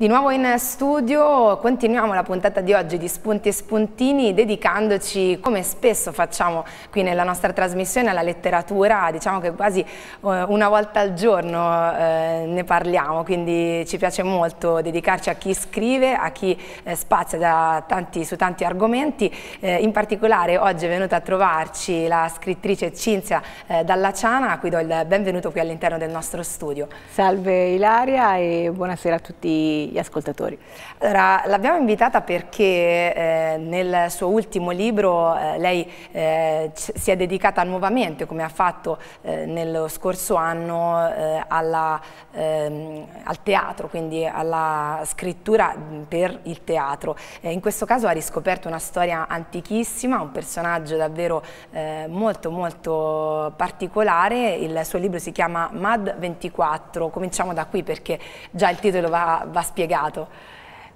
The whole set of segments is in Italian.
Di nuovo in studio continuiamo la puntata di oggi di Spunti e Spuntini dedicandoci, come spesso facciamo qui nella nostra trasmissione, alla letteratura, diciamo che quasi eh, una volta al giorno eh, ne parliamo, quindi ci piace molto dedicarci a chi scrive, a chi eh, spazia tanti, su tanti argomenti, eh, in particolare oggi è venuta a trovarci la scrittrice Cinzia eh, Dalla Ciana, a cui do il benvenuto qui all'interno del nostro studio. Salve Ilaria e buonasera a tutti gli ascoltatori. Allora, l'abbiamo invitata perché eh, nel suo ultimo libro eh, lei eh, si è dedicata nuovamente, come ha fatto eh, nello scorso anno, eh, alla, ehm, al teatro, quindi alla scrittura per il teatro. in questo caso ha riscoperto una storia antichissima, un personaggio davvero eh, molto molto particolare. Il suo libro si chiama Mad 24. Cominciamo da qui perché già il titolo va, va spiegato spiegato.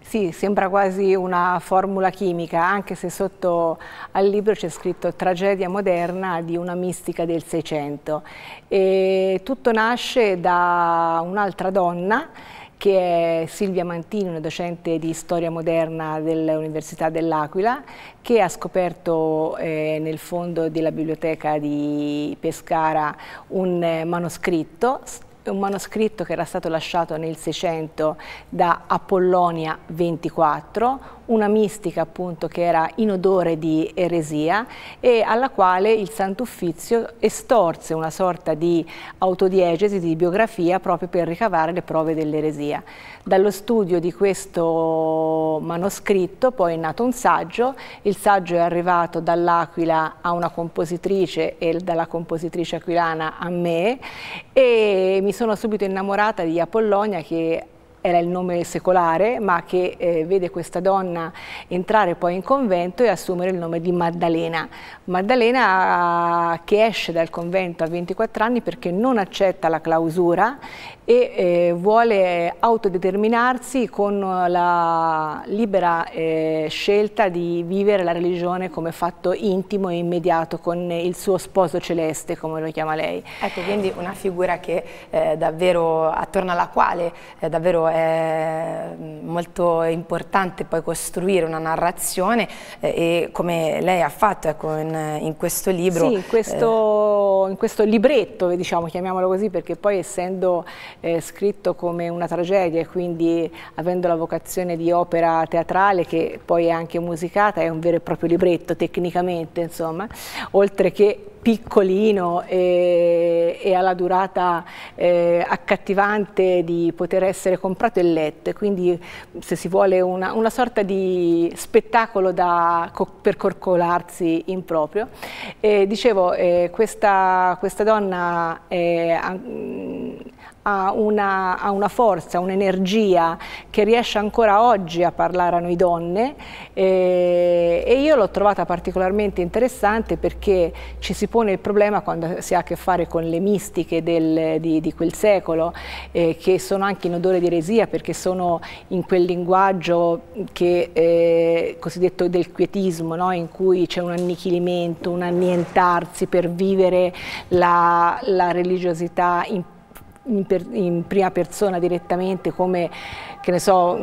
Sì, sembra quasi una formula chimica, anche se sotto al libro c'è scritto Tragedia moderna di una mistica del Seicento. Tutto nasce da un'altra donna che è Silvia Mantini, una docente di storia moderna dell'Università dell'Aquila, che ha scoperto eh, nel fondo della biblioteca di Pescara un eh, manoscritto un manoscritto che era stato lasciato nel 600 da Apollonia 24, una mistica appunto che era in odore di eresia e alla quale il Sant'Uffizio estorse una sorta di autodiegesi, di biografia proprio per ricavare le prove dell'eresia. Dallo studio di questo manoscritto poi è nato un saggio, il saggio è arrivato dall'Aquila a una compositrice e dalla compositrice aquilana a me e mi sono subito innamorata di Apollonia che era il nome secolare, ma che eh, vede questa donna entrare poi in convento e assumere il nome di Maddalena. Maddalena che esce dal convento a 24 anni perché non accetta la clausura e eh, vuole autodeterminarsi con la libera eh, scelta di vivere la religione come fatto intimo e immediato con il suo sposo celeste, come lo chiama lei. Ecco, quindi una figura che eh, davvero, attorno alla quale eh, davvero è mm, molto importante poi costruire una narrazione eh, e come lei ha fatto ecco, in, in, questo libro. Sì, in questo, eh, in questo libretto, diciamo, chiamiamolo così, perché poi essendo eh, scritto come una tragedia e quindi avendo la vocazione di opera teatrale che poi è anche musicata, è un vero e proprio libretto tecnicamente, insomma, oltre che piccolino e, e alla durata eh, accattivante di poter essere comprato e letto e quindi se si vuole una, una sorta di spettacolo da, per corcolarsi in proprio. E dicevo, eh, questa, questa, donna eh, ha una, ha una, forza, un'energia che riesce ancora oggi a parlare a noi donne e, eh, e io l'ho trovata particolarmente interessante perché ci si pone il problema quando si ha a che fare con le mistiche del, di, di, quel secolo eh, che sono anche in odore di eresia perché sono in quel linguaggio che, eh, cosiddetto del quietismo no? in cui c'è un annichilimento, un annientarsi per vivere la, la religiosità in in, per, in, prima persona direttamente come che ne so,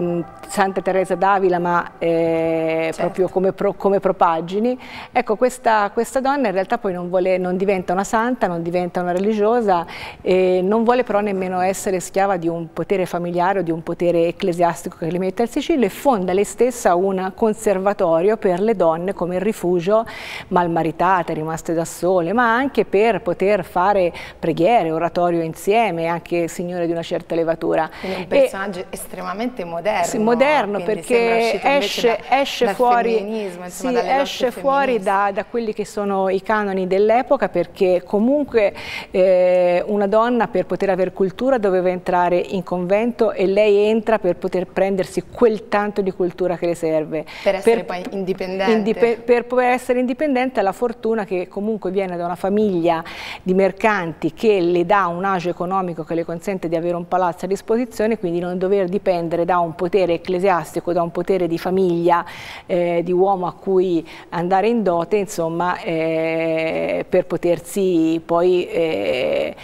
Santa Teresa d'Avila ma eh, certo. proprio come, pro, come, propagini ecco questa, questa, donna in realtà poi non, vuole, non, diventa una santa non diventa una religiosa eh, non vuole però nemmeno essere schiava di un potere familiare o di un potere ecclesiastico che le mette al Sicilio e fonda lei stessa un conservatorio per le donne come rifugio malmaritate, rimaste da sole ma anche per poter fare preghiere, oratorio insieme anche signore di una certa levatura. Quindi un personaggio e, estremamente moderno. Sì, moderno perché esce, da, esce fuori, insomma, sì, esce fuori da, da, quelli che sono i canoni dell'epoca perché comunque eh, una donna per poter avere cultura doveva entrare in convento e lei entra per poter prendersi quel tanto di cultura che le serve. Per essere per, poi indipendente. Indipe, per poter essere indipendente ha la fortuna che comunque viene da una famiglia di mercanti che le dà un agio economico economico che le consente di avere un palazzo a disposizione, quindi non dover dipendere da un potere ecclesiastico, da un potere di famiglia, eh, di uomo a cui andare in dote, insomma, eh, per potersi poi eh,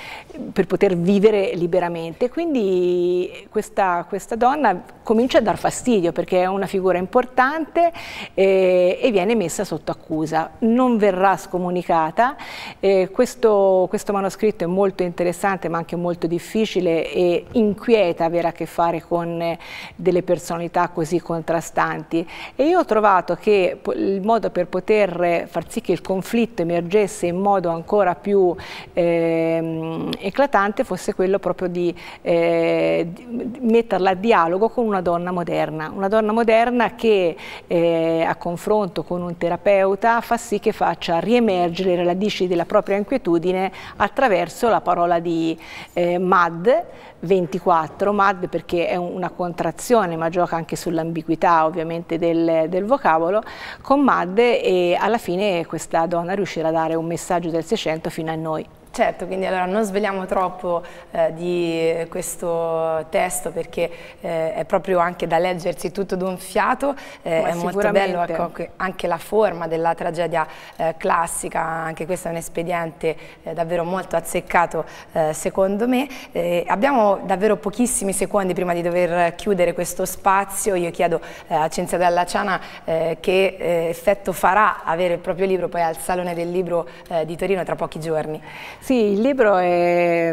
per poter vivere liberamente. Quindi questa, questa, donna comincia a dar fastidio perché è una figura importante eh, e viene messa sotto accusa. Non verrà scomunicata. Eh, questo, questo, manoscritto è molto interessante ma anche molto difficile e inquieta avere a che fare con eh, delle personalità così contrastanti. E io ho trovato che il modo per poter far sì che il conflitto emergesse in modo ancora più... Eh, eclatante fosse quello proprio di, eh, di, metterla a dialogo con una donna moderna, una donna moderna che eh, a confronto con un terapeuta fa sì che faccia riemergere le radici della propria inquietudine attraverso la parola di eh, MAD 24, MAD perché è una contrazione ma gioca anche sull'ambiguità ovviamente del, del vocabolo, con MAD e alla fine questa donna riuscirà a dare un messaggio del 600 fino a noi. Certo, quindi allora non sveliamo troppo eh, di questo testo perché eh, è proprio anche da leggersi tutto d'un fiato, eh, è molto bello ecco, anche la forma della tragedia eh, classica, anche questo è un espediente eh, davvero molto azzeccato eh, secondo me. abbiamo davvero pochissimi secondi prima di dover chiudere questo spazio, io chiedo a Cinzia Della Ciana che effetto farà avere il proprio libro poi al Salone del Libro di Torino tra pochi giorni. Sì, il libro è,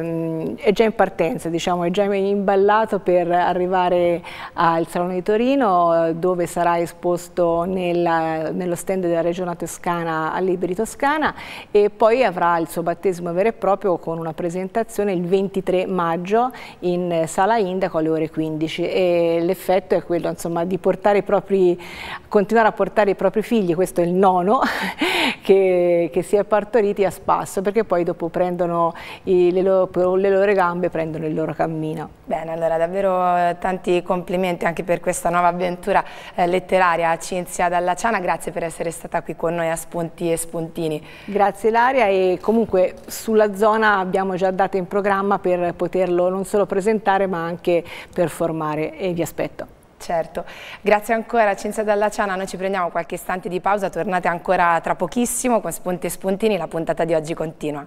è, già in partenza, diciamo, è già imballato per arrivare al Salone di Torino dove sarà esposto nella, nello stand della Regione Toscana a Libri Toscana e poi avrà il suo battesimo vero e proprio con una presentazione il 23 maggio in Sala Indaco alle ore 15 e l'effetto è quello insomma, di propri, continuare a portare i propri figli, questo è il nono, che, che si è partoriti a spasso perché poi dopo prendono prendono i, le, loro, le loro gambe prendono il loro cammino. Bene, allora davvero eh, tanti complimenti anche per questa nuova avventura eh, letteraria Cinzia Dallaciana, grazie per essere stata qui con noi a Spunti e Spuntini. Grazie Laria e comunque sulla zona abbiamo già date in programma per poterlo non solo presentare ma anche performare e vi aspetto. Certo, grazie ancora Cinzia Dallaciana, noi ci prendiamo qualche istante di pausa, tornate ancora tra pochissimo con Spunti e Spuntini, la puntata di oggi continua.